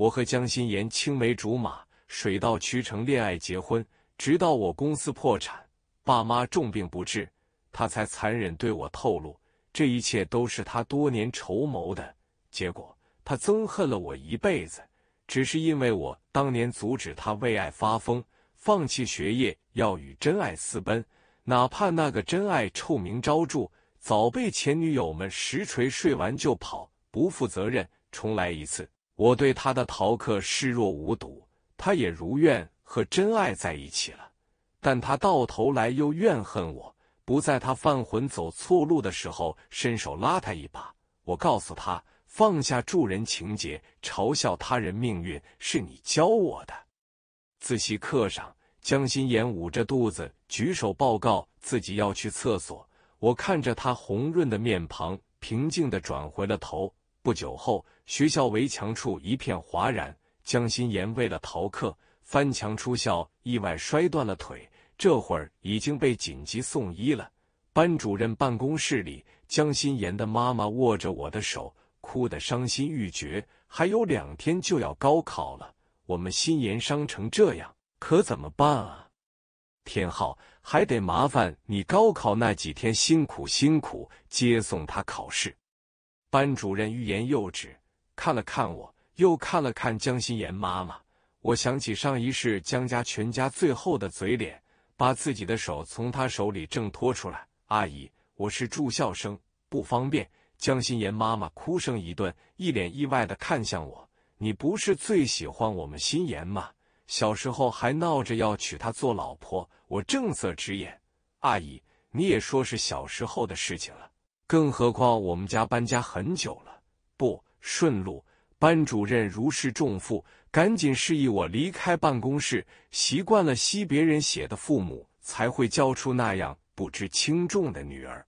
我和江心妍青梅竹马，水到渠成恋爱结婚，直到我公司破产，爸妈重病不治，他才残忍对我透露，这一切都是他多年筹谋的结果。他憎恨了我一辈子，只是因为我当年阻止他为爱发疯，放弃学业，要与真爱私奔，哪怕那个真爱臭名昭著，早被前女友们实锤，睡完就跑，不负责任，重来一次。我对他的逃课视若无睹，他也如愿和真爱在一起了，但他到头来又怨恨我，不在他犯浑走错路的时候伸手拉他一把。我告诉他，放下助人情节，嘲笑他人命运是你教我的。自习课上，江心言捂着肚子举手报告自己要去厕所，我看着他红润的面庞，平静的转回了头。不久后，学校围墙处一片哗然。江心妍为了逃课，翻墙出校，意外摔断了腿。这会儿已经被紧急送医了。班主任办公室里，江心妍的妈妈握着我的手，哭得伤心欲绝。还有两天就要高考了，我们心妍伤成这样，可怎么办啊？天浩，还得麻烦你，高考那几天辛苦辛苦，接送他考试。班主任欲言又止，看了看我，又看了看江心妍妈妈。我想起上一世江家全家最后的嘴脸，把自己的手从他手里挣脱出来。阿姨，我是住校生，不方便。江心妍妈妈哭声一顿，一脸意外的看向我：“你不是最喜欢我们心妍吗？小时候还闹着要娶她做老婆。”我正色直言：“阿姨，你也说是小时候的事情了。”更何况我们家搬家很久了，不顺路。班主任如释重负，赶紧示意我离开办公室。习惯了吸别人血的父母，才会教出那样不知轻重的女儿。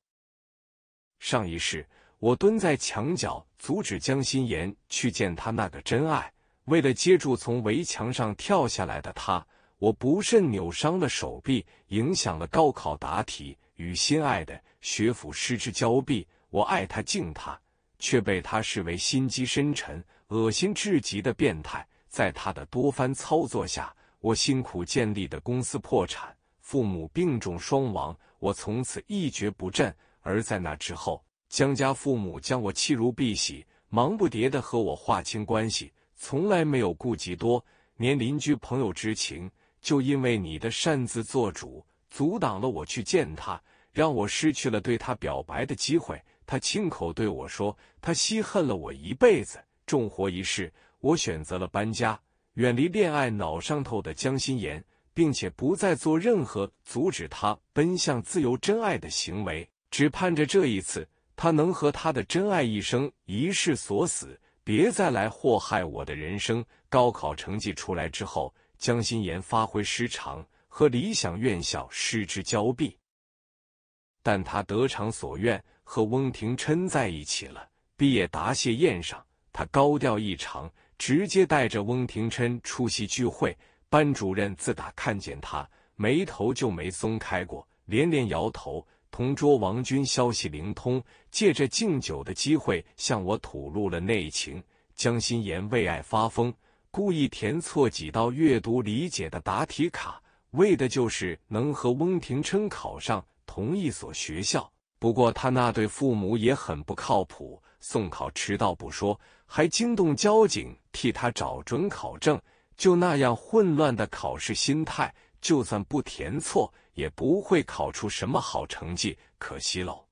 上一世，我蹲在墙角阻止江心妍去见她那个真爱，为了接住从围墙上跳下来的她，我不慎扭伤了手臂，影响了高考答题。与心爱的。学府失之交臂，我爱他敬他，却被他视为心机深沉、恶心至极的变态。在他的多番操作下，我辛苦建立的公司破产，父母病重双亡，我从此一蹶不振。而在那之后，江家父母将我弃如敝屣，忙不迭的和我划清关系，从来没有顾及多年邻居朋友之情。就因为你的擅自做主，阻挡了我去见他。让我失去了对他表白的机会。他亲口对我说：“他惜恨了我一辈子，重活一世。”我选择了搬家，远离恋爱脑上头的江心妍，并且不再做任何阻止他奔向自由真爱的行为。只盼着这一次，他能和他的真爱一生一世锁死，别再来祸害我的人生。高考成绩出来之后，江心妍发挥失常，和理想院校失之交臂。但他得偿所愿，和翁廷琛在一起了。毕业答谢宴上，他高调异常，直接带着翁廷琛出席聚会。班主任自打看见他，眉头就没松开过，连连摇头。同桌王军消息灵通，借着敬酒的机会向我吐露了内情：江心言为爱发疯，故意填错几道阅读理解的答题卡，为的就是能和翁廷琛考上。同一所学校，不过他那对父母也很不靠谱，送考迟到不说，还惊动交警替他找准考证。就那样混乱的考试心态，就算不填错，也不会考出什么好成绩。可惜喽。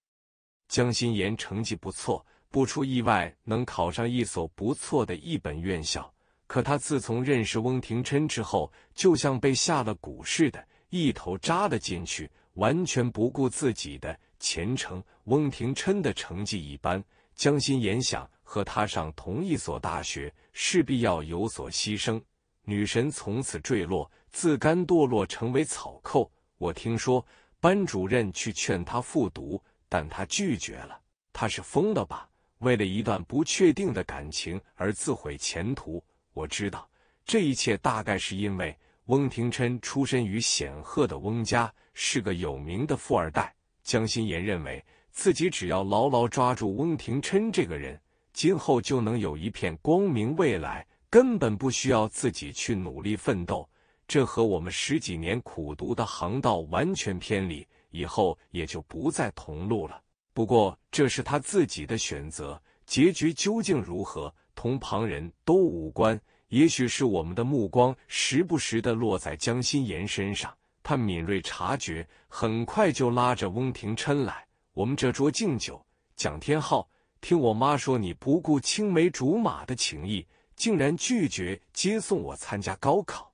江心言成绩不错，不出意外能考上一所不错的一本院校。可他自从认识翁廷琛之后，就像被下了蛊似的，一头扎了进去。完全不顾自己的前程。翁廷琛的成绩一般，江心妍想和他上同一所大学，势必要有所牺牲。女神从此坠落，自甘堕落，成为草寇。我听说班主任去劝他复读，但他拒绝了。他是疯了吧？为了一段不确定的感情而自毁前途。我知道这一切大概是因为。翁廷琛出身于显赫的翁家，是个有名的富二代。江心言认为，自己只要牢牢抓住翁廷琛这个人，今后就能有一片光明未来，根本不需要自己去努力奋斗。这和我们十几年苦读的航道完全偏离，以后也就不再同路了。不过，这是他自己的选择，结局究竟如何，同旁人都无关。也许是我们的目光时不时的落在江心妍身上，他敏锐察觉，很快就拉着翁廷琛来我们这桌敬酒。蒋天浩，听我妈说，你不顾青梅竹马的情谊，竟然拒绝接送我参加高考。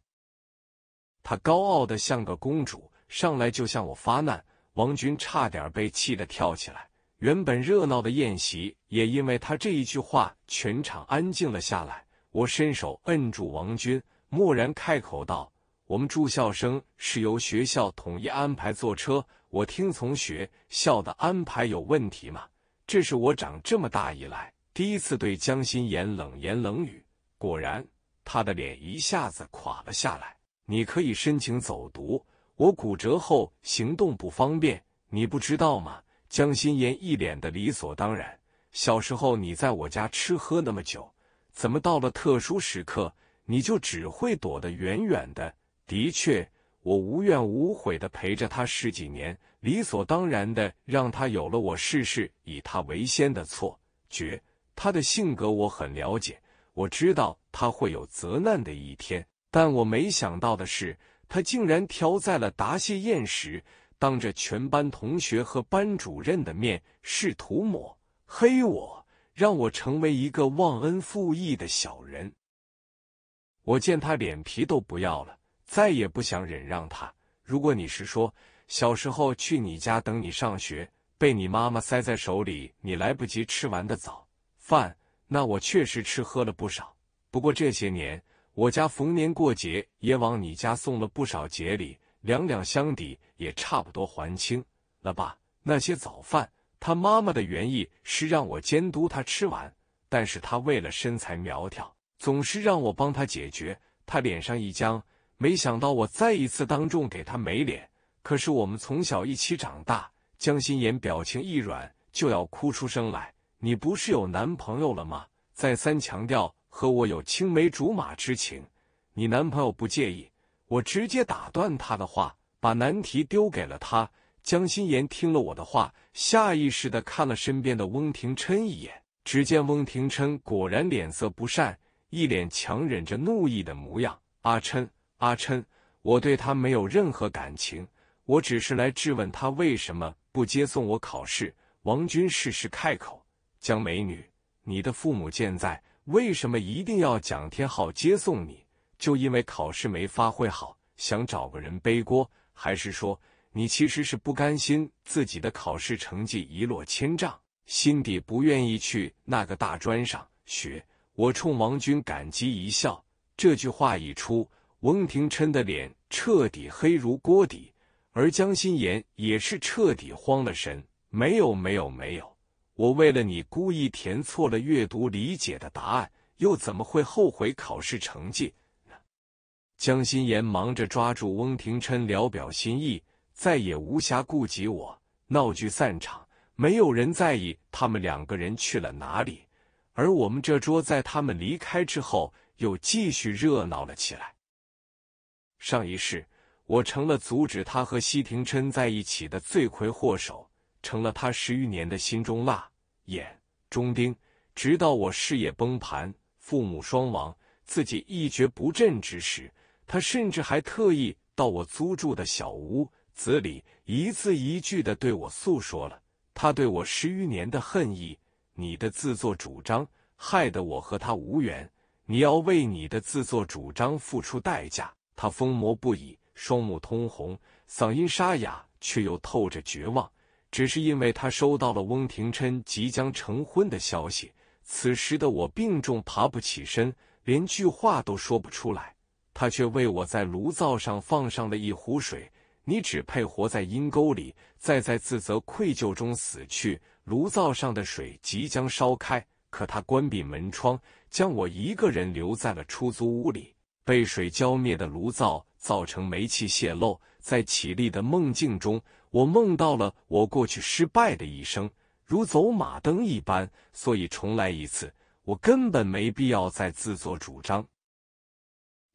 他高傲的像个公主，上来就向我发难。王军差点被气得跳起来。原本热闹的宴席也因为他这一句话，全场安静了下来。我伸手摁住王军，蓦然开口道：“我们住校生是由学校统一安排坐车，我听从学校的安排，有问题吗？”这是我长这么大以来第一次对江心言冷言冷语。果然，他的脸一下子垮了下来。你可以申请走读，我骨折后行动不方便，你不知道吗？”江心言一脸的理所当然。小时候你在我家吃喝那么久。怎么到了特殊时刻，你就只会躲得远远的？的确，我无怨无悔的陪着他十几年，理所当然的让他有了我事事以他为先的错觉。他的性格我很了解，我知道他会有责难的一天，但我没想到的是，他竟然挑在了答谢宴时，当着全班同学和班主任的面，试图抹黑我。让我成为一个忘恩负义的小人。我见他脸皮都不要了，再也不想忍让他。如果你是说小时候去你家等你上学，被你妈妈塞在手里你来不及吃完的早饭，那我确实吃喝了不少。不过这些年，我家逢年过节也往你家送了不少节礼，两两相抵，也差不多还清了吧？那些早饭。他妈妈的原意是让我监督他吃完，但是他为了身材苗条，总是让我帮他解决。他脸上一僵，没想到我再一次当众给他没脸。可是我们从小一起长大，江心妍表情一软，就要哭出声来。你不是有男朋友了吗？再三强调和我有青梅竹马之情，你男朋友不介意？我直接打断他的话，把难题丢给了他。江心言听了我的话，下意识的看了身边的翁廷琛一眼。只见翁廷琛果然脸色不善，一脸强忍着怒意的模样。阿琛，阿琛，我对他没有任何感情，我只是来质问他为什么不接送我考试。王军适时开口：“江美女，你的父母健在，为什么一定要蒋天浩接送你？就因为考试没发挥好，想找个人背锅？还是说？”你其实是不甘心自己的考试成绩一落千丈，心底不愿意去那个大专上学。我冲王军感激一笑。这句话一出，翁廷琛的脸彻底黑如锅底，而江心言也是彻底慌了神。没有，没有，没有，我为了你故意填错了阅读理解的答案，又怎么会后悔考试成绩呢？江心言忙着抓住翁廷琛聊表心意。再也无暇顾及我，闹剧散场，没有人在意他们两个人去了哪里，而我们这桌在他们离开之后又继续热闹了起来。上一世，我成了阻止他和西庭琛在一起的罪魁祸首，成了他十余年的心中蜡、眼中钉。直到我事业崩盘、父母双亡、自己一蹶不振之时，他甚至还特意到我租住的小屋。子里一字一句的对我诉说了他对我十余年的恨意，你的自作主张害得我和他无缘，你要为你的自作主张付出代价。他疯魔不已，双目通红，嗓音沙哑，却又透着绝望。只是因为他收到了翁廷琛即将成婚的消息。此时的我病重，爬不起身，连句话都说不出来，他却为我在炉灶上放上了一壶水。你只配活在阴沟里，再在自责愧疚中死去。炉灶上的水即将烧开，可他关闭门窗，将我一个人留在了出租屋里。被水浇灭的炉灶造成煤气泄漏，在绮丽的梦境中，我梦到了我过去失败的一生，如走马灯一般。所以重来一次，我根本没必要再自作主张，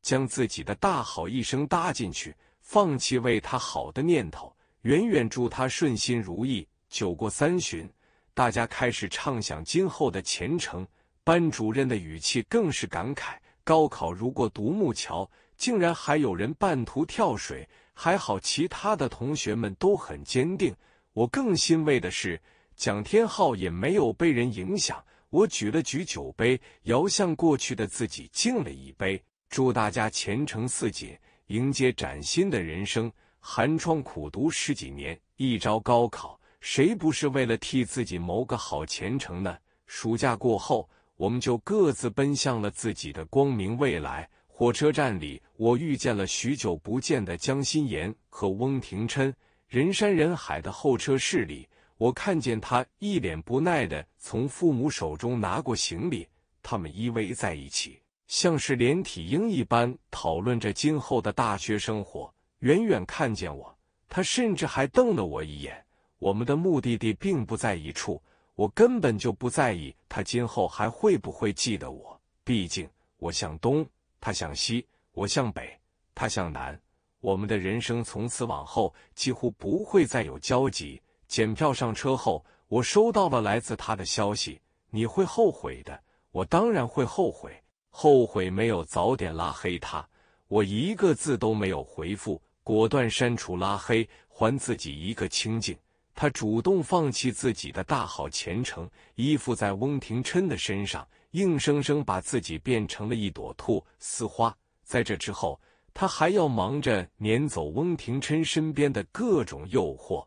将自己的大好一生搭进去。放弃为他好的念头，远远祝他顺心如意。酒过三巡，大家开始畅想今后的前程。班主任的语气更是感慨：高考如过独木桥，竟然还有人半途跳水。还好其他的同学们都很坚定。我更欣慰的是，蒋天浩也没有被人影响。我举了举酒杯，遥向过去的自己敬了一杯，祝大家前程似锦。迎接崭新的人生，寒窗苦读十几年，一朝高考，谁不是为了替自己谋个好前程呢？暑假过后，我们就各自奔向了自己的光明未来。火车站里，我遇见了许久不见的江心妍和翁廷琛。人山人海的候车室里，我看见他一脸不耐的从父母手中拿过行李，他们依偎在一起。像是连体婴一般讨论着今后的大学生活。远远看见我，他甚至还瞪了我一眼。我们的目的地并不在一处，我根本就不在意他今后还会不会记得我。毕竟我向东，他向西；我向北，他向南。我们的人生从此往后几乎不会再有交集。检票上车后，我收到了来自他的消息：“你会后悔的。”我当然会后悔。后悔没有早点拉黑他，我一个字都没有回复，果断删除拉黑，还自己一个清静。他主动放弃自己的大好前程，依附在翁廷琛的身上，硬生生把自己变成了一朵菟丝花。在这之后，他还要忙着撵走翁廷琛身边的各种诱惑，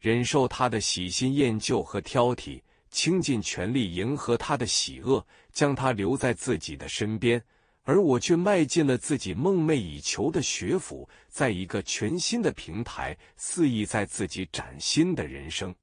忍受他的喜新厌旧和挑剔。倾尽全力迎合他的喜恶，将他留在自己的身边，而我却迈进了自己梦寐以求的学府，在一个全新的平台，肆意在自己崭新的人生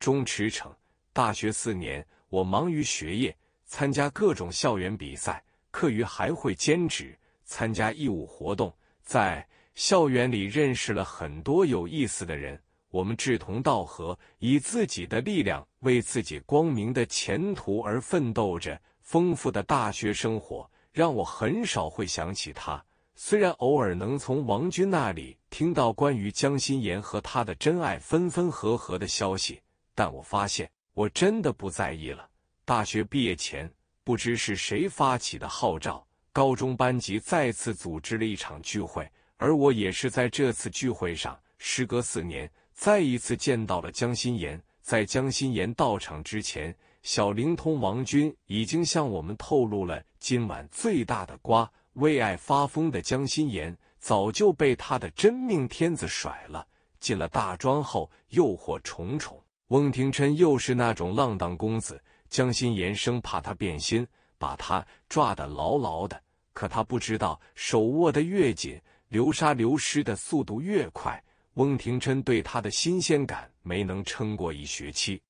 中驰骋。大学四年，我忙于学业，参加各种校园比赛，课余还会兼职，参加义务活动，在校园里认识了很多有意思的人。我们志同道合，以自己的力量为自己光明的前途而奋斗着。丰富的大学生活让我很少会想起他，虽然偶尔能从王军那里听到关于江心妍和他的真爱分分合合的消息，但我发现我真的不在意了。大学毕业前，不知是谁发起的号召，高中班级再次组织了一场聚会，而我也是在这次聚会上，时隔四年。再一次见到了江心妍。在江心妍到场之前，小灵通王军已经向我们透露了今晚最大的瓜：为爱发疯的江心妍早就被他的真命天子甩了。进了大庄后，诱惑重重，翁廷琛又是那种浪荡公子，江心妍生怕他变心，把他抓得牢牢的。可他不知道，手握得越紧，流沙流失的速度越快。翁廷琛对他的新鲜感没能撑过一学期，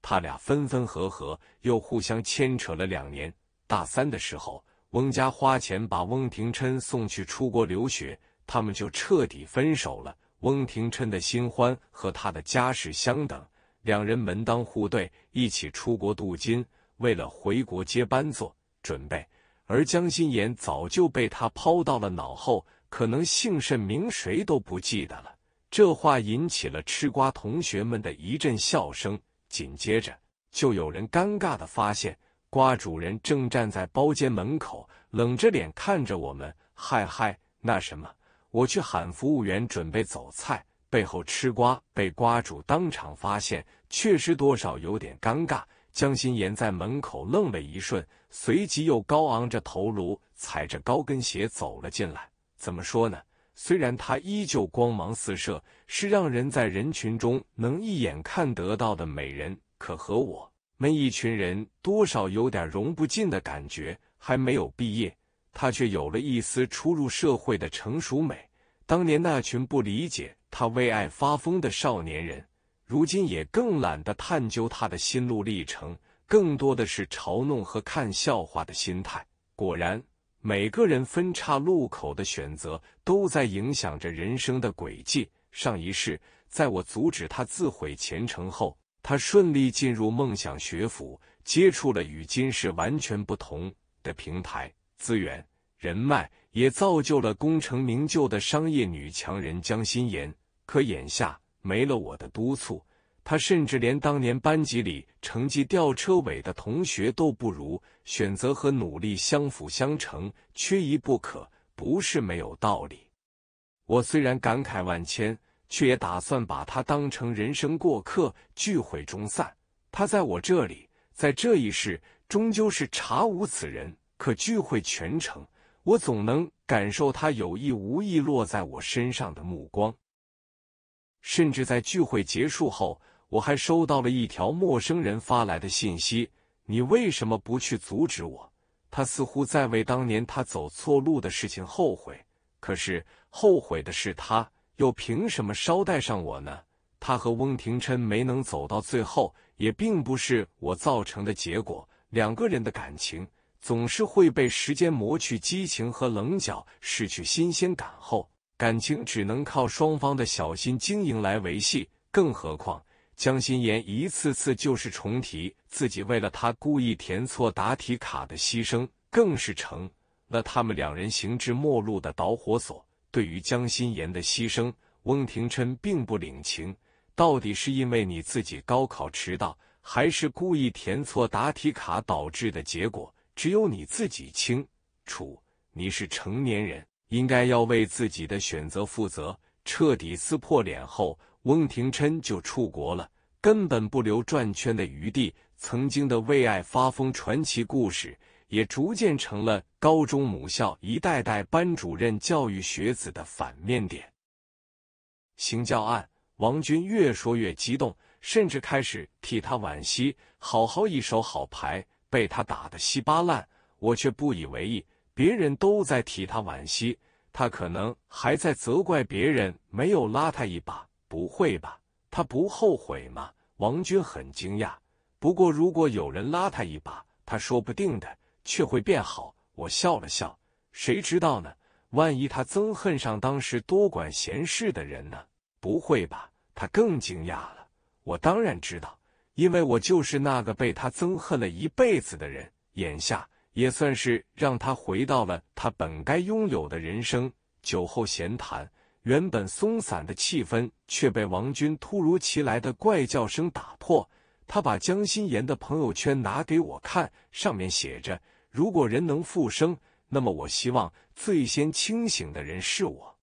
他俩分分合合，又互相牵扯了两年。大三的时候，翁家花钱把翁廷琛送去出国留学，他们就彻底分手了。翁廷琛的新欢和他的家世相等，两人门当户对，一起出国镀金，为了回国接班做准备。而江心妍早就被他抛到了脑后。可能姓甚名谁都不记得了。这话引起了吃瓜同学们的一阵笑声。紧接着，就有人尴尬的发现，瓜主人正站在包间门口，冷着脸看着我们。嗨嗨，那什么，我去喊服务员准备走菜。背后吃瓜被瓜主当场发现，确实多少有点尴尬。江心妍在门口愣了一瞬，随即又高昂着头颅，踩着高跟鞋走了进来。怎么说呢？虽然她依旧光芒四射，是让人在人群中能一眼看得到的美人，可和我们一群人多少有点融不进的感觉。还没有毕业，她却有了一丝初入社会的成熟美。当年那群不理解她为爱发疯的少年人，如今也更懒得探究她的心路历程，更多的是嘲弄和看笑话的心态。果然。每个人分岔路口的选择，都在影响着人生的轨迹。上一世，在我阻止他自毁前程后，他顺利进入梦想学府，接触了与今世完全不同的平台、资源、人脉，也造就了功成名就的商业女强人江心妍。可眼下，没了我的督促。他甚至连当年班级里成绩吊车尾的同学都不如。选择和努力相辅相成，缺一不可，不是没有道理。我虽然感慨万千，却也打算把他当成人生过客，聚会中散。他在我这里，在这一世，终究是查无此人。可聚会全程，我总能感受他有意无意落在我身上的目光，甚至在聚会结束后。我还收到了一条陌生人发来的信息：“你为什么不去阻止我？”他似乎在为当年他走错路的事情后悔，可是后悔的是他，又凭什么捎带上我呢？他和翁廷琛没能走到最后，也并不是我造成的结果。两个人的感情总是会被时间磨去激情和棱角，失去新鲜感后，感情只能靠双方的小心经营来维系。更何况。江心妍一次次就是重提自己为了他故意填错答题卡的牺牲，更是成了他们两人行至末路的导火索。对于江心妍的牺牲，翁廷琛并不领情。到底是因为你自己高考迟到，还是故意填错答题卡导致的结果，只有你自己清楚。你是成年人，应该要为自己的选择负责。彻底撕破脸后。翁廷琛就出国了，根本不留转圈的余地。曾经的为爱发疯传奇故事，也逐渐成了高中母校一代代班主任教育学子的反面点。行教案，王军越说越激动，甚至开始替他惋惜。好好一手好牌，被他打得稀巴烂。我却不以为意，别人都在替他惋惜，他可能还在责怪别人没有拉他一把。不会吧，他不后悔吗？王军很惊讶。不过，如果有人拉他一把，他说不定的却会变好。我笑了笑，谁知道呢？万一他憎恨上当时多管闲事的人呢？不会吧，他更惊讶了。我当然知道，因为我就是那个被他憎恨了一辈子的人。眼下也算是让他回到了他本该拥有的人生。酒后闲谈。原本松散的气氛却被王军突如其来的怪叫声打破。他把江心妍的朋友圈拿给我看，上面写着：“如果人能复生，那么我希望最先清醒的人是我。”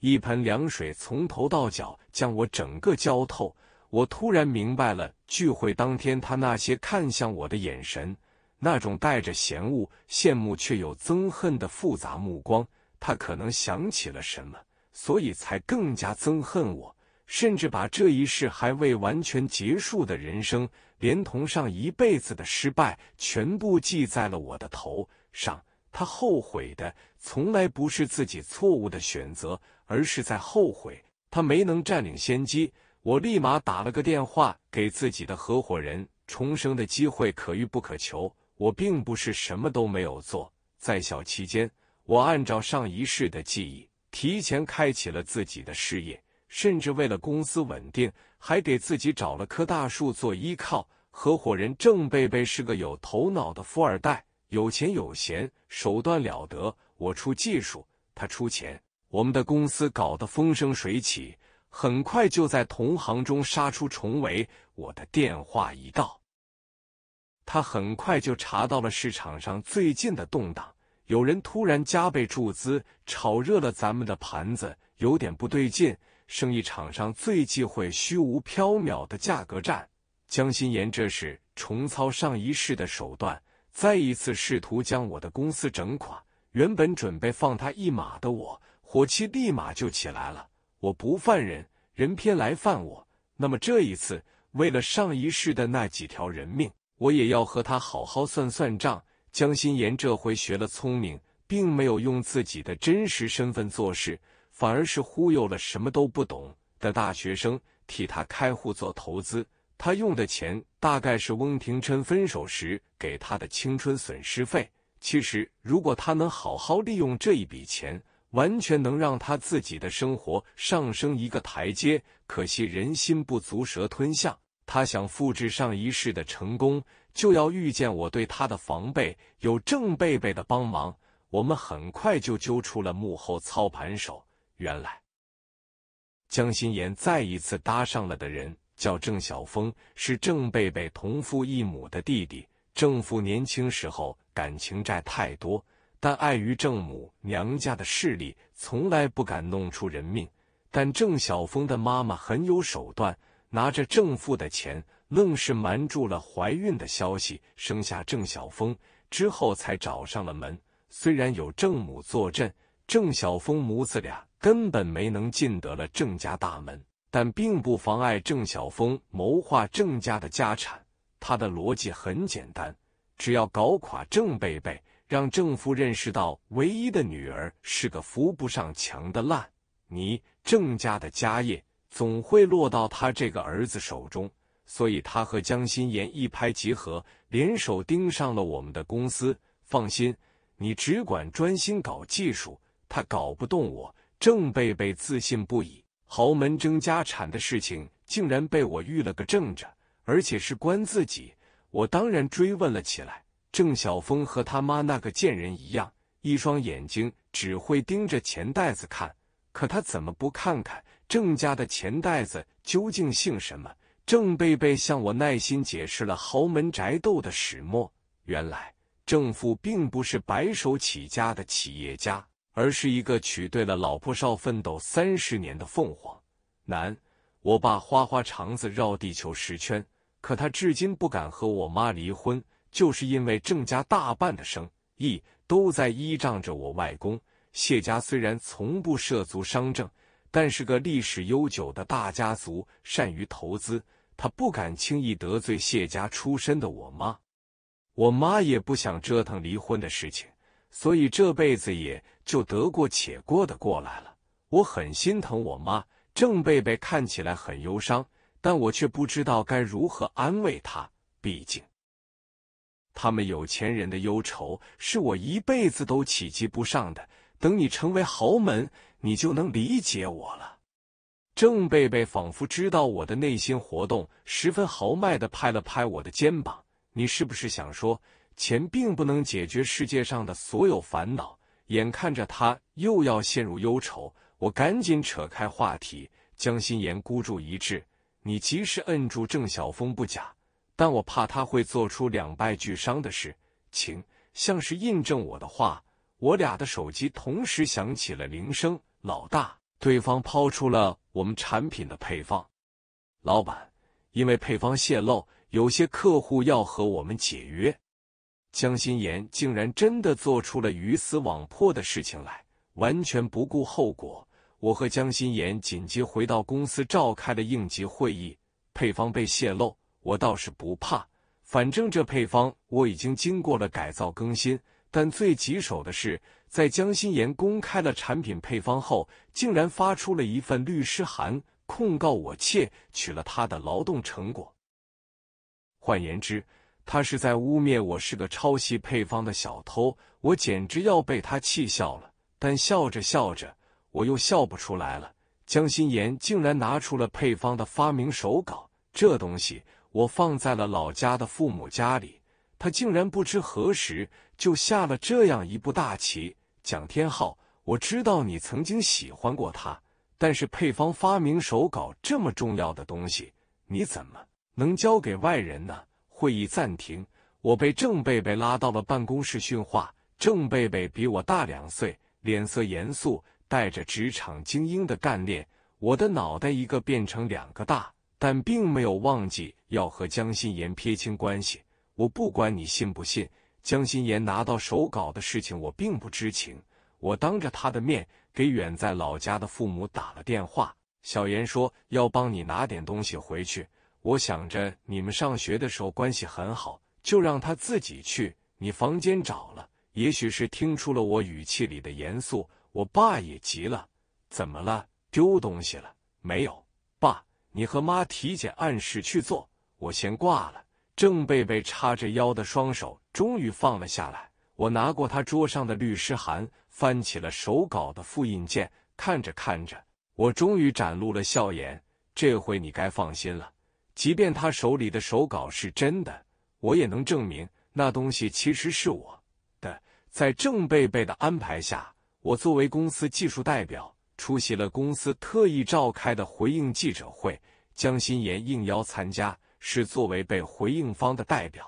一盆凉水从头到脚将我整个浇透。我突然明白了，聚会当天他那些看向我的眼神，那种带着嫌恶、羡慕却又憎恨的复杂目光，他可能想起了什么。所以才更加憎恨我，甚至把这一世还未完全结束的人生，连同上一辈子的失败，全部记在了我的头上。他后悔的从来不是自己错误的选择，而是在后悔他没能占领先机。我立马打了个电话给自己的合伙人。重生的机会可遇不可求，我并不是什么都没有做。在小期间，我按照上一世的记忆。提前开启了自己的事业，甚至为了公司稳定，还给自己找了棵大树做依靠。合伙人郑贝贝是个有头脑的富二代，有钱有闲，手段了得。我出技术，他出钱，我们的公司搞得风生水起，很快就在同行中杀出重围。我的电话一到，他很快就查到了市场上最近的动荡。有人突然加倍注资，炒热了咱们的盘子，有点不对劲。生意场上最忌讳虚无缥缈的价格战。江心言，这是重操上一世的手段，再一次试图将我的公司整垮。原本准备放他一马的我，火气立马就起来了。我不犯人，人偏来犯我。那么这一次，为了上一世的那几条人命，我也要和他好好算算账。江心言这回学了聪明，并没有用自己的真实身份做事，反而是忽悠了什么都不懂的大学生替他开户做投资。他用的钱大概是翁廷琛分手时给他的青春损失费。其实，如果他能好好利用这一笔钱，完全能让他自己的生活上升一个台阶。可惜人心不足蛇吞象，他想复制上一世的成功。就要遇见我对他的防备。有郑贝贝的帮忙，我们很快就揪出了幕后操盘手。原来，江心妍再一次搭上了的人叫郑晓峰，是郑贝贝同父异母的弟弟。郑父年轻时候感情债太多，但碍于郑母娘家的势力，从来不敢弄出人命。但郑晓峰的妈妈很有手段，拿着郑父的钱。愣是瞒住了怀孕的消息，生下郑晓峰之后才找上了门。虽然有郑母坐镇，郑晓峰母子俩根本没能进得了郑家大门，但并不妨碍郑晓峰谋划郑家的家产。他的逻辑很简单：只要搞垮郑贝贝，让郑父认识到唯一的女儿是个扶不上墙的烂泥，郑家的家业总会落到他这个儿子手中。所以他和江心言一拍即合，联手盯上了我们的公司。放心，你只管专心搞技术，他搞不动我。郑贝贝自信不已。豪门争家产的事情，竟然被我遇了个正着，而且是关自己。我当然追问了起来。郑晓峰和他妈那个贱人一样，一双眼睛只会盯着钱袋子看，可他怎么不看看郑家的钱袋子究竟姓什么？郑贝贝向我耐心解释了豪门宅斗的始末。原来，郑父并不是白手起家的企业家，而是一个娶对了老婆、少奋斗三十年的凤凰男。我爸花花肠子绕地球十圈，可他至今不敢和我妈离婚，就是因为郑家大半的生意都在依仗着我外公。谢家虽然从不涉足商政，但是个历史悠久的大家族，善于投资。他不敢轻易得罪谢家出身的我妈，我妈也不想折腾离婚的事情，所以这辈子也就得过且过的过来了。我很心疼我妈，郑贝贝看起来很忧伤，但我却不知道该如何安慰她。毕竟，他们有钱人的忧愁是我一辈子都企及不上的。等你成为豪门，你就能理解我了。郑贝贝仿佛知道我的内心活动，十分豪迈的拍了拍我的肩膀：“你是不是想说，钱并不能解决世界上的所有烦恼？”眼看着他又要陷入忧愁，我赶紧扯开话题：“江心言孤注一掷，你及时摁住郑晓峰不假，但我怕他会做出两败俱伤的事情。”像是印证我的话，我俩的手机同时响起了铃声，老大。对方抛出了我们产品的配方，老板，因为配方泄露，有些客户要和我们解约。江心妍竟然真的做出了鱼死网破的事情来，完全不顾后果。我和江心妍紧急回到公司，召开了应急会议。配方被泄露，我倒是不怕，反正这配方我已经经过了改造更新。但最棘手的是。在江心妍公开了产品配方后，竟然发出了一份律师函，控告我窃取了他的劳动成果。换言之，他是在污蔑我是个抄袭配方的小偷。我简直要被他气笑了，但笑着笑着，我又笑不出来了。江心妍竟然拿出了配方的发明手稿，这东西我放在了老家的父母家里，他竟然不知何时就下了这样一步大棋。蒋天浩，我知道你曾经喜欢过他，但是配方发明手稿这么重要的东西，你怎么能交给外人呢？会议暂停，我被郑贝贝拉到了办公室训话。郑贝贝比我大两岁，脸色严肃，带着职场精英的干练。我的脑袋一个变成两个大，但并没有忘记要和江心言撇清关系。我不管你信不信。江心言拿到手稿的事情，我并不知情。我当着他的面给远在老家的父母打了电话。小言说要帮你拿点东西回去。我想着你们上学的时候关系很好，就让他自己去。你房间找了，也许是听出了我语气里的严肃，我爸也急了：“怎么了？丢东西了没有？”爸，你和妈体检按时去做。我先挂了。郑贝贝叉着腰的双手。终于放了下来。我拿过他桌上的律师函，翻起了手稿的复印件，看着看着，我终于展露了笑颜。这回你该放心了。即便他手里的手稿是真的，我也能证明那东西其实是我的。在郑贝贝的安排下，我作为公司技术代表出席了公司特意召开的回应记者会。江心妍应邀参加，是作为被回应方的代表。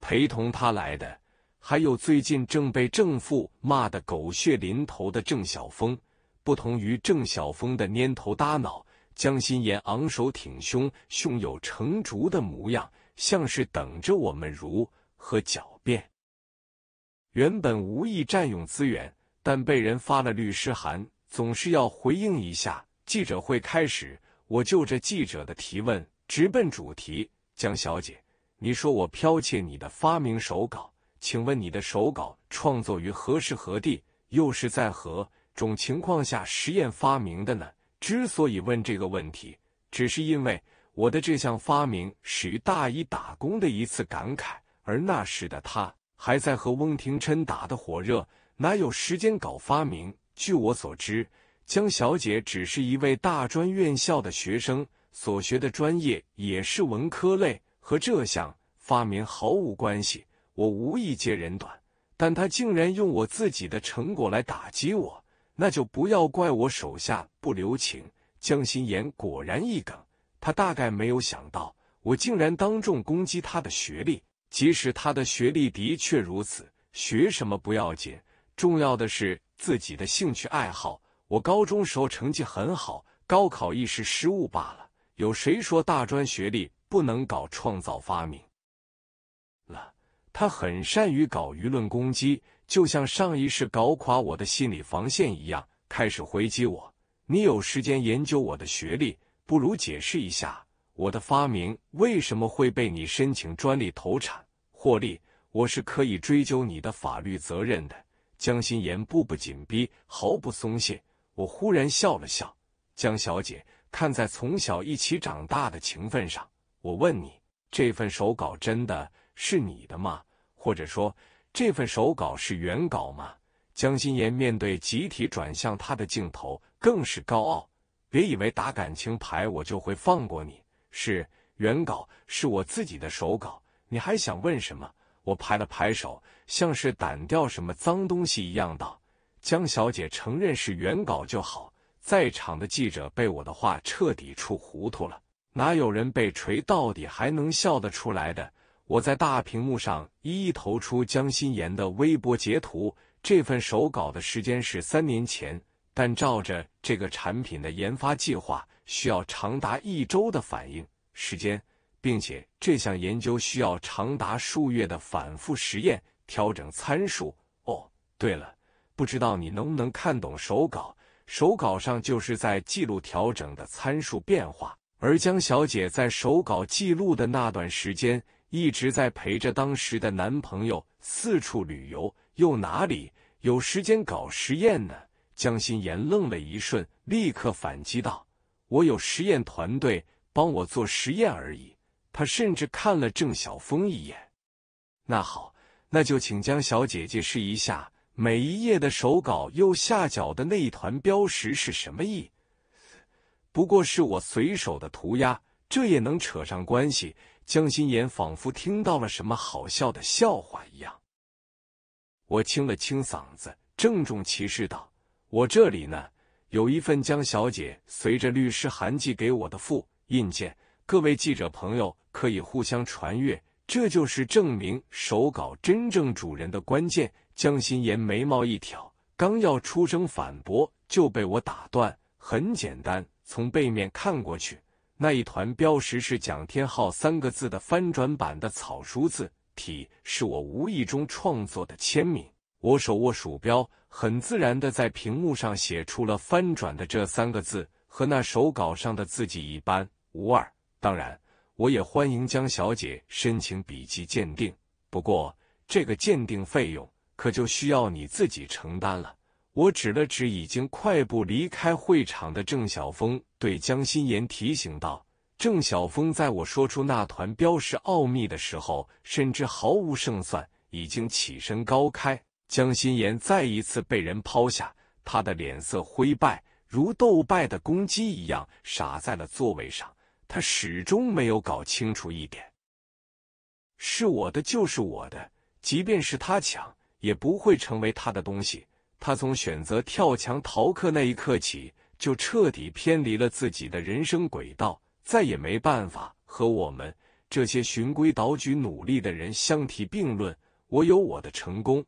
陪同他来的还有最近正被正父骂得狗血淋头的郑晓峰。不同于郑晓峰的蔫头耷脑，江心言昂首挺胸、胸有成竹的模样，像是等着我们如何狡辩。原本无意占用资源，但被人发了律师函，总是要回应一下。记者会开始，我就着记者的提问直奔主题：“江小姐。”你说我剽窃你的发明手稿？请问你的手稿创作于何时何地，又是在何种情况下实验发明的呢？之所以问这个问题，只是因为我的这项发明始于大一打工的一次感慨，而那时的他还在和翁廷琛打得火热，哪有时间搞发明？据我所知，江小姐只是一位大专院校的学生，所学的专业也是文科类。和这项发明毫无关系，我无意揭人短，但他竟然用我自己的成果来打击我，那就不要怪我手下不留情。江心言果然一梗，他大概没有想到我竟然当众攻击他的学历，即使他的学历的确如此，学什么不要紧，重要的是自己的兴趣爱好。我高中时候成绩很好，高考一时失误罢了。有谁说大专学历？不能搞创造发明了。他很善于搞舆论攻击，就像上一世搞垮我的心理防线一样，开始回击我。你有时间研究我的学历，不如解释一下我的发明为什么会被你申请专利投产获利？我是可以追究你的法律责任的。江心言步步紧逼，毫不松懈。我忽然笑了笑：“江小姐，看在从小一起长大的情分上。”我问你，这份手稿真的是你的吗？或者说，这份手稿是原稿吗？江心言面对集体转向他的镜头，更是高傲。别以为打感情牌我就会放过你。是原稿，是我自己的手稿。你还想问什么？我拍了拍手，像是掸掉什么脏东西一样道：“江小姐承认是原稿就好。”在场的记者被我的话彻底出糊涂了。哪有人被锤到底还能笑得出来的？我在大屏幕上一一投出江心妍的微博截图。这份手稿的时间是三年前，但照着这个产品的研发计划，需要长达一周的反应时间，并且这项研究需要长达数月的反复实验、调整参数。哦，对了，不知道你能不能看懂手稿？手稿上就是在记录调整的参数变化。而江小姐在手稿记录的那段时间，一直在陪着当时的男朋友四处旅游，又哪里有时间搞实验呢？江心言愣了一瞬，立刻反击道：“我有实验团队帮我做实验而已。”她甚至看了郑晓峰一眼。那好，那就请江小姐姐试一下，每一页的手稿右下角的那一团标识是什么意？不过是我随手的涂鸦，这也能扯上关系？江心言仿佛听到了什么好笑的笑话一样。我清了清嗓子，郑重其事道：“我这里呢，有一份江小姐随着律师函寄给我的复印件，各位记者朋友可以互相传阅。这就是证明手稿真正主人的关键。”江心言眉毛一挑，刚要出声反驳，就被我打断。很简单。从背面看过去，那一团标识是“蒋天浩”三个字的翻转版的草书字体，是我无意中创作的签名。我手握鼠标，很自然的在屏幕上写出了翻转的这三个字，和那手稿上的字迹一般无二。当然，我也欢迎江小姐申请笔迹鉴定，不过这个鉴定费用可就需要你自己承担了。我指了指已经快步离开会场的郑晓峰，对江心言提醒道：“郑晓峰在我说出那团标识奥秘的时候，甚至毫无胜算，已经起身高开。”江心言再一次被人抛下，他的脸色灰败，如斗败的公鸡一样傻在了座位上。他始终没有搞清楚一点：是我的就是我的，即便是他抢，也不会成为他的东西。他从选择跳墙逃课那一刻起，就彻底偏离了自己的人生轨道，再也没办法和我们这些循规蹈矩、努力的人相提并论。我有我的成功，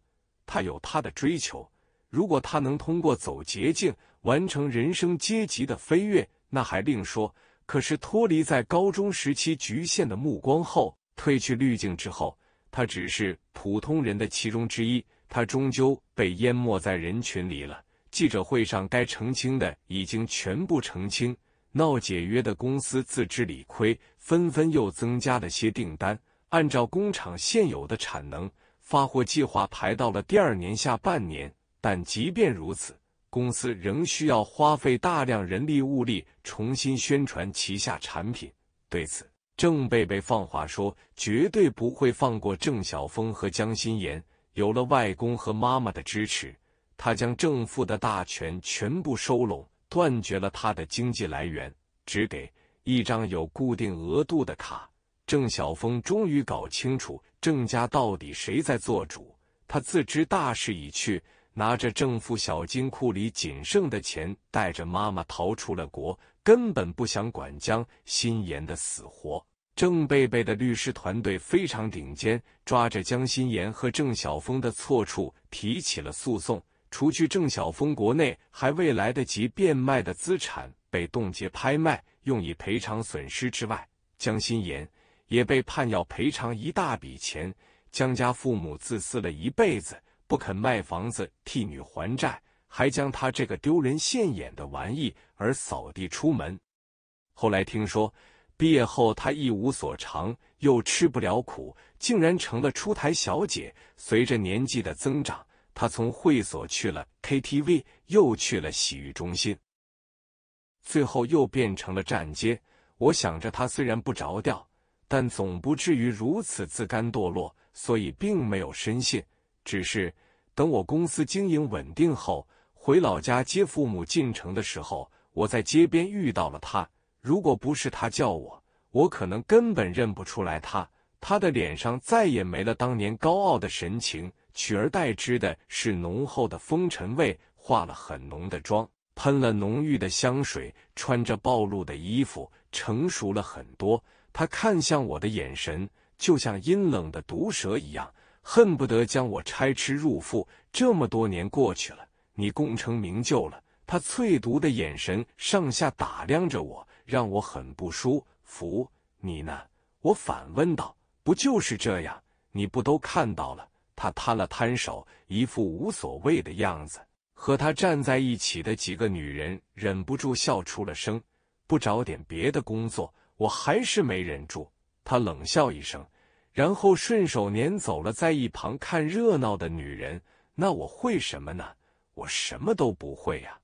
他有他的追求。如果他能通过走捷径完成人生阶级的飞跃，那还另说。可是脱离在高中时期局限的目光后，褪去滤镜之后，他只是普通人的其中之一。他终究被淹没在人群里了。记者会上该澄清的已经全部澄清，闹解约的公司自知理亏，纷纷又增加了些订单。按照工厂现有的产能，发货计划排到了第二年下半年。但即便如此，公司仍需要花费大量人力物力重新宣传旗下产品。对此，郑贝贝放话说：“绝对不会放过郑晓峰和江心妍。有了外公和妈妈的支持，他将郑父的大权全部收拢，断绝了他的经济来源，只给一张有固定额度的卡。郑晓峰终于搞清楚郑家到底谁在做主。他自知大势已去，拿着郑父小金库里仅剩的钱，带着妈妈逃出了国，根本不想管江心妍的死活。郑贝贝的律师团队非常顶尖，抓着江心妍和郑晓峰的错处提起了诉讼。除去郑晓峰国内还未来得及变卖的资产被冻结拍卖，用以赔偿损失之外，江心妍也被判要赔偿一大笔钱。江家父母自私了一辈子，不肯卖房子替女还债，还将他这个丢人现眼的玩意儿扫地出门。后来听说。毕业后，他一无所长，又吃不了苦，竟然成了出台小姐。随着年纪的增长，他从会所去了 KTV，又去了洗浴中心，最后又变成了站街。我想着他虽然不着调，但总不至于如此自甘堕落，所以并没有深信。只是等我公司经营稳定后，回老家接父母进城的时候，我在街边遇到了他。如果不是他叫我，我可能根本认不出来他。他的脸上再也没了当年高傲的神情，取而代之的是浓厚的风尘味，化了很浓的妆，喷了浓郁的香水，穿着暴露的衣服，成熟了很多。他看向我的眼神就像阴冷的毒蛇一样，恨不得将我拆吃入腹。这么多年过去了，你功成名就了。他淬毒的眼神上下打量着我。让我很不舒服，你呢？我反问道。不就是这样？你不都看到了？他摊了摊手，一副无所谓的样子。和他站在一起的几个女人忍不住笑出了声。不找点别的工作，我还是没忍住。他冷笑一声，然后顺手撵走了在一旁看热闹的女人。那我会什么呢？我什么都不会呀。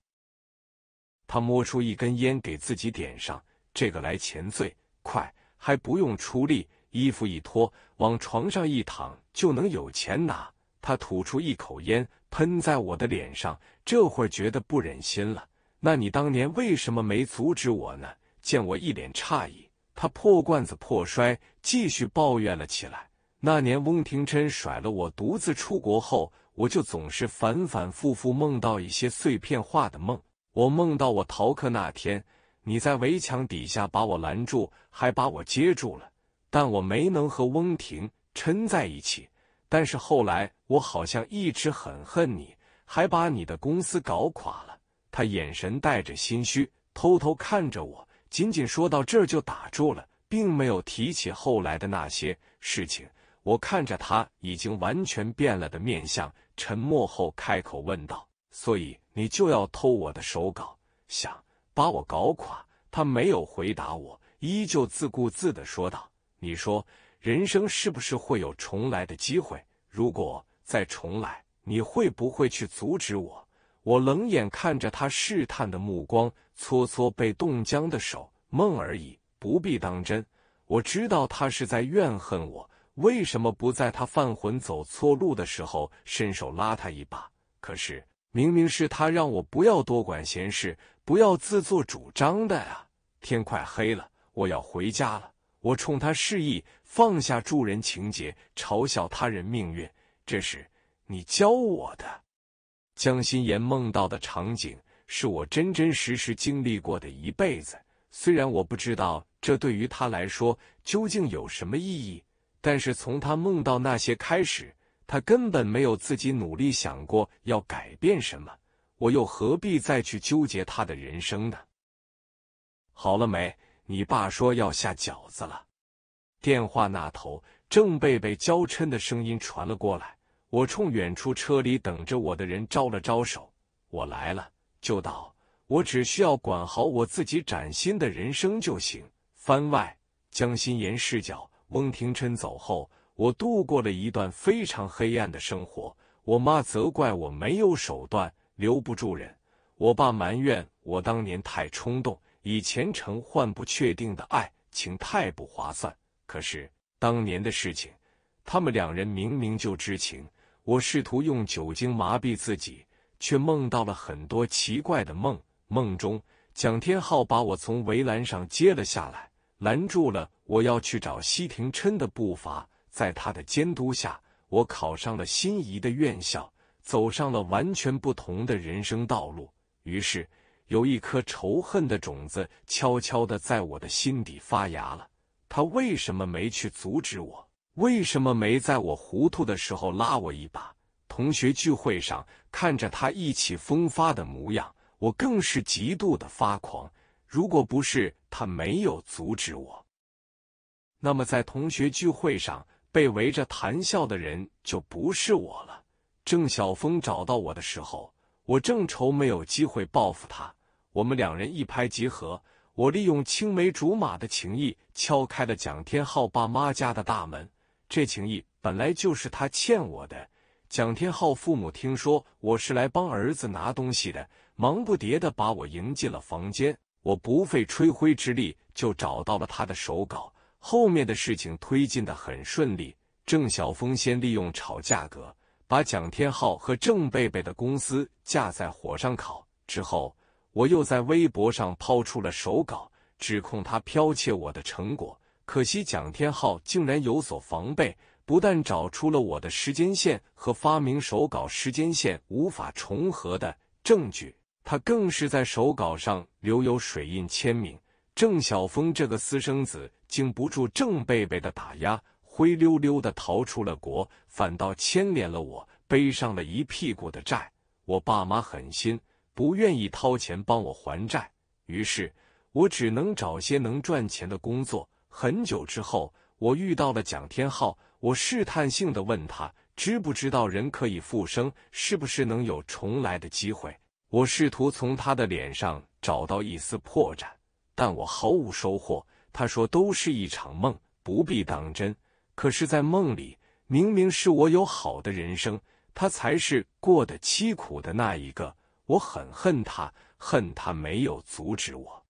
他摸出一根烟，给自己点上。这个来钱最快，还不用出力。衣服一脱，往床上一躺，就能有钱拿。他吐出一口烟，喷在我的脸上。这会儿觉得不忍心了。那你当年为什么没阻止我呢？见我一脸诧异，他破罐子破摔，继续抱怨了起来。那年翁廷琛甩了我，独自出国后，我就总是反反复复梦到一些碎片化的梦。我梦到我逃课那天，你在围墙底下把我拦住，还把我接住了，但我没能和翁婷撑在一起。但是后来，我好像一直很恨你，还把你的公司搞垮了。他眼神带着心虚，偷偷看着我，仅仅说到这就打住了，并没有提起后来的那些事情。我看着他已经完全变了的面相，沉默后开口问道。所以你就要偷我的手稿，想把我搞垮？他没有回答我，依旧自顾自地说道：“你说人生是不是会有重来的机会？如果再重来，你会不会去阻止我？”我冷眼看着他试探的目光，搓搓被冻僵的手。梦而已，不必当真。我知道他是在怨恨我，为什么不在他犯浑走错路的时候伸手拉他一把？可是。明明是他让我不要多管闲事，不要自作主张的啊！天快黑了，我要回家了。我冲他示意，放下助人情节，嘲笑他人命运。这是你教我的。江心言梦到的场景，是我真真实实经历过的一辈子。虽然我不知道这对于他来说究竟有什么意义，但是从他梦到那些开始。他根本没有自己努力想过要改变什么，我又何必再去纠结他的人生呢？好了没？你爸说要下饺子了。电话那头，郑贝贝娇嗔的声音传了过来。我冲远处车里等着我的人招了招手，我来了。就道，我只需要管好我自己崭新的人生就行。番外，江心妍视角，翁廷琛走后。我度过了一段非常黑暗的生活。我妈责怪我没有手段，留不住人；我爸埋怨我当年太冲动，以前程换不确定的爱情太不划算。可是当年的事情，他们两人明明就知情。我试图用酒精麻痹自己，却梦到了很多奇怪的梦。梦中，蒋天浩把我从围栏上接了下来，拦住了我要去找西廷琛的步伐。在他的监督下，我考上了心仪的院校，走上了完全不同的人生道路。于是，有一颗仇恨的种子悄悄的在我的心底发芽了。他为什么没去阻止我？为什么没在我糊涂的时候拉我一把？同学聚会上，看着他意气风发的模样，我更是极度的发狂。如果不是他没有阻止我，那么在同学聚会上，被围着谈笑的人就不是我了。郑晓峰找到我的时候，我正愁没有机会报复他。我们两人一拍即合，我利用青梅竹马的情谊敲开了蒋天浩爸妈家的大门。这情谊本来就是他欠我的。蒋天浩父母听说我是来帮儿子拿东西的，忙不迭的把我迎进了房间。我不费吹灰之力就找到了他的手稿。后面的事情推进的很顺利。郑晓峰先利用炒价格把蒋天浩和郑贝贝的公司架在火上烤，之后我又在微博上抛出了手稿，指控他剽窃我的成果。可惜蒋天浩竟然有所防备，不但找出了我的时间线和发明手稿时间线无法重合的证据，他更是在手稿上留有水印签名。郑晓峰这个私生子经不住郑贝贝的打压，灰溜溜的逃出了国，反倒牵连了我，背上了一屁股的债。我爸妈狠心，不愿意掏钱帮我还债，于是我只能找些能赚钱的工作。很久之后，我遇到了蒋天浩，我试探性的问他，知不知道人可以复生，是不是能有重来的机会？我试图从他的脸上找到一丝破绽。但我毫无收获。他说都是一场梦，不必当真。可是，在梦里，明明是我有好的人生，他才是过得凄苦的那一个。我很恨他，恨他没有阻止我。